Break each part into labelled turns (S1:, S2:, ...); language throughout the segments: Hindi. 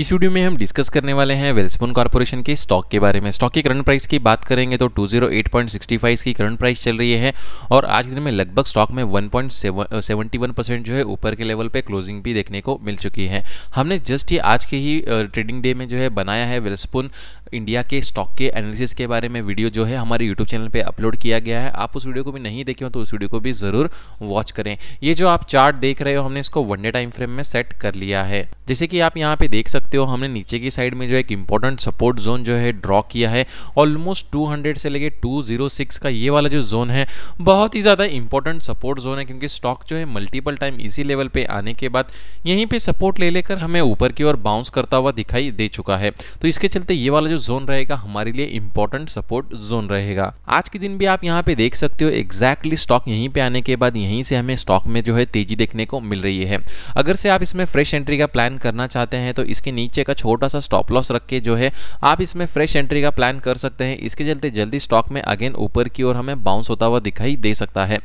S1: इस वीडियो में हम डिस्कस करने वाले हैं वेल्सपून कॉर्पोरेशन के स्टॉक के बारे में स्टॉक की करंट प्राइस की बात करेंगे तो 208.65 की करंट प्राइस चल रही है और आज के दिन में लगभग स्टॉक में 1.71 परसेंट जो है ऊपर के लेवल पे क्लोजिंग भी देखने को मिल चुकी है हमने जस्ट ये आज के ही ट्रेडिंग डे में जो है बनाया है वेल्सपून इंडिया के स्टॉक के एनालिसिस के बारे में वीडियो जो है हमारे यूट्यूब चैनल पर अपलोड किया गया है आप उस वीडियो को भी नहीं देखे हो तो उस वीडियो को भी ज़रूर वॉच करें ये जो आप चार्ट देख रहे हो हमने इसको वनडे टाइम फ्रेम में सेट कर लिया है जैसे कि आप यहाँ पे देख सकते हो हमने नीचे की साइड में जो एक इंपॉर्टेंट सपोर्ट जोन जो है ड्रॉ किया है ऑलमोस्ट 200 से लेके 206 का ये वाला जो जोन है बहुत ही ज़्यादा इंपॉर्टेंट सपोर्ट जोन है क्योंकि स्टॉक जो है मल्टीपल टाइम इसी लेवल पे आने के बाद यहीं पे सपोर्ट ले लेकर हमें ऊपर की ओर बाउंस करता हुआ दिखाई दे चुका है तो इसके चलते ये वाला जो जोन रहेगा हमारे लिए इम्पोर्टेंट सपोर्ट जोन रहेगा आज के दिन भी आप यहाँ पे देख सकते हो एक्जैक्टली स्टॉक यहीं पे आने के बाद यहीं से हमें स्टॉक में जो है तेजी देखने को मिल रही है अगर से आप इसमें फ्रेश एंट्री का प्लान करना चाहते हैं तो इसके नीचे का छोटा सा स्टॉप लॉस रख के जो है आप इसमें फ्रेश एंट्री का प्लान कर सकते हैं इसके चलते जल्दी स्टॉक में अगेन ऊपर की ओर हमें बाउंस होता हुआ दिखाई दे सकता है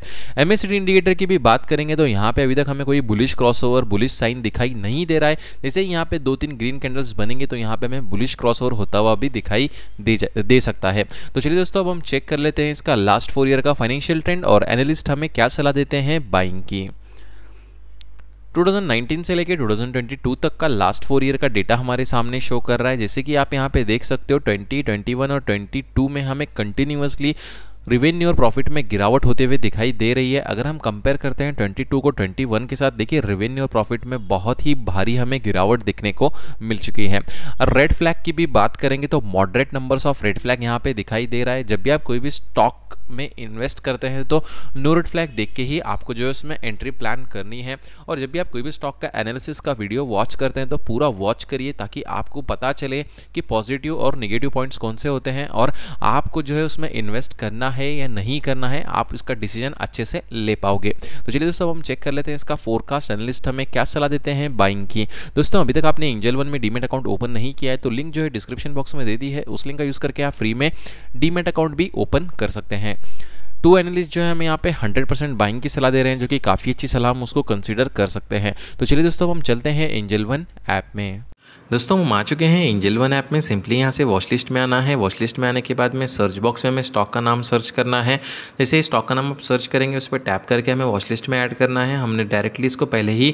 S1: एमएसडी इंडिकेटर की भी बात करेंगे तो यहाँ पे अभी तक हमें कोई बुलिश क्रॉसओवर बुलिश साइन दिखाई नहीं दे रहा है जैसे यहाँ पे दो तीन ग्रीन कैंडल्स बनेंगे तो यहाँ पे हमें बुलिश ओवर होता हुआ भी भी दिखाई दे दे सकता है तो चलिए दोस्तों अब हम चेक कर लेते हैं इसका लास्ट फोर ईयर का फाइनेंशियल ट्रेंड और एनालिस्ट हमें क्या सलाह देते हैं बाइंग की 2019 से लेकर 2022 तक का लास्ट फोर ईयर का डेटा हमारे सामने शो कर रहा है जैसे कि आप यहाँ पे देख सकते हो 2021 और 22 में हमें कंटिन्यूसली रिवेन्यू और प्रॉफिट में गिरावट होते हुए दिखाई दे रही है अगर हम कंपेयर करते हैं 22 को 21 के साथ देखिए रिवेन्यू और प्रॉफिट में बहुत ही भारी हमें गिरावट दिखने को मिल चुकी है रेड फ्लैग की भी बात करेंगे तो moderate numbers of red flag यहाँ पे दिखाई दे रहा है जब भी आप कोई भी स्टॉक में इन्वेस्ट करते हैं तो रेड फ्लैग देख के ही आपको जो है उसमें एंट्री प्लान करनी है और जब भी आप कोई भी स्टॉक का एनालिसिस का वीडियो वॉच करते हैं तो पूरा वॉच करिए ताकि आपको पता चले कि पॉजिटिव और निगेटिव पॉइंट्स कौन से होते हैं और आपको जो है उसमें इन्वेस्ट करना है या नहीं करना है आप इसका डिसीजन अच्छे से ले पाओगे तो चलिए दोस्तों हम चेक कर लेते हैं इसका फोरकास्ट एनालिस्ट हमें क्या सलाह देते हैं बाइंग की दोस्तों अभी तक आपने एंजल वन में डीमेट अकाउंट ओपन नहीं किया है तो लिंक जो है डिस्क्रिप्शन बॉक्स में दे दी है उस लिंक का यूज़ करके आप फ्री में डीमेट अकाउंट भी ओपन कर सकते हैं टू एनालिस्ट जो है हम यहाँ पे 100 परसेंट बाइंग की सलाह दे रहे हैं जो कि काफ़ी अच्छी सलाह हम उसको कंसिडर कर सकते हैं तो चलिए दोस्तों अब हम चलते हैं एंजल वन ऐप में दोस्तों हम आ चुके हैं एंजल वन ऐप में सिंपली यहाँ से वॉचलिस्ट में आना है वॉच लिस्ट में आने के बाद में सर्च बॉक्स में हमें स्टॉक का नाम सर्च करना है जैसे स्टॉक का नाम आप सर्च करेंगे उस पर टैप करके हमें वॉचलिस्ट में ऐड करना है हमने डायरेक्टली इसको पहले ही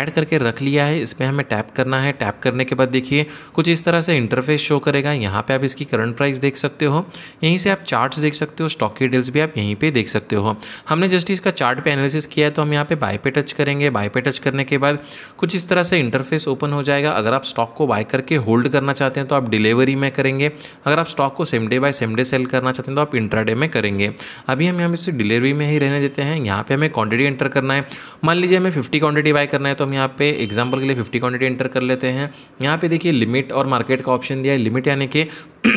S1: ऐड करके रख लिया है इस पर हमें टैप करना है टैप करने के बाद देखिए कुछ इस तरह से इंटरफेस शो करेगा यहाँ पर आप इसकी करंट प्राइस देख सकते हो यहीं से आप चार्ट देख सकते हो स्टॉक की डील्स भी आप यहीं पर देख सकते हो हमने जस्ट इसका चार्ट पे एनालिसिस किया है तो हम यहाँ पर बाय पे टच करेंगे बाय पे टच करने के बाद कुछ इस तरह से इंटरफेस ओपन हो जाएगा अगर आप स्टॉक को बाय करके होल्ड करना चाहते हैं तो आप डिलीवरी में करेंगे अगर आप स्टॉक को same day buy same day sell करना चाहते हैं तो आप इंट्राडे में करेंगे अभी हम यहाँ पे डिलीवरी में ही रहने देते हैं यहाँ पे हमें क्वांटिटी एंटर करना है मान लीजिए हमें फिफ्टी क्वांटिटी बाय करना है तो हम यहाँ पे एग्जाम्पल के लिए फिफ्टी क्वांटिटी एंटर कर लेते हैं यहाँ पे देखिए लिमिट और मार्केट का ऑप्शन दिया है लिमिट यानी कि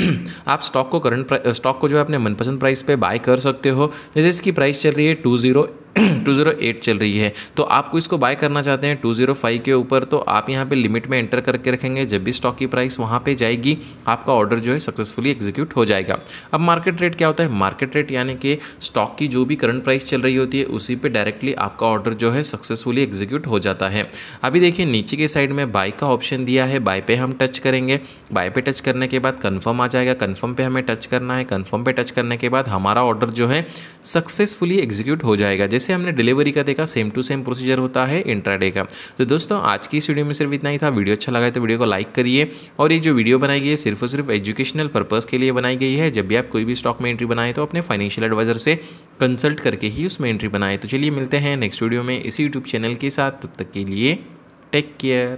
S1: आप स्टॉक को करंट स्टॉक को जो है अपने मनपसंद प्राइस पे बाय कर सकते हो जैसे इसकी प्राइस चल रही है two zero two zero eight चल रही है तो आपको इसको बाय करना चाहते हैं टू ज़ीरो फाइव के ऊपर तो आप यहाँ पे लिमिट में एंटर करके रखेंगे जब भी स्टॉक की प्राइस वहाँ पे जाएगी आपका ऑर्डर जो है सक्सेसफुली एग्जीक्यूट हो जाएगा अब मार्केट रेट क्या होता है मार्केट रेट यानी कि स्टॉक की जो भी करंट प्राइस चल रही होती है उसी पर डायरेक्टली आपका ऑर्डर जो है सक्सेसफुली एग्जीक्यूट हो जाता है अभी देखिए नीचे के साइड में बाय का ऑप्शन दिया है बाय पे हम टच करेंगे बाय पे टच करने के बाद कन्फर्म कन्फर्म आ जाएगा कन्फर्म पे हमें टच करना है कन्फर्म पे टच करने के बाद हमारा ऑर्डर जो है सक्सेसफुली एग्जीक्यूट हो जाएगा जैसे हमने डिलीवरी का देखा सेम टू सेम प्रोसीजर होता है इंट्राडे का तो दोस्तों आज की इस वीडियो में सिर्फ इतना ही था वीडियो अच्छा लगा है तो वीडियो को लाइक करिए और ये जो वीडियो बनाई गई है सिर्फ और सिर्फ एजुकेशनल पर्पज़ के लिए बनाई गई है जब भी आप कोई भी स्टॉक में एंट्री बनाए तो अपने फाइनेंशियल एडवाइजर से कंसल्ट करके ही उसमें एंट्री बनाए तो चलिए मिलते हैं नेक्स्ट वीडियो में इसी यूट्यूब चैनल के साथ तब तक के लिए टेक केयर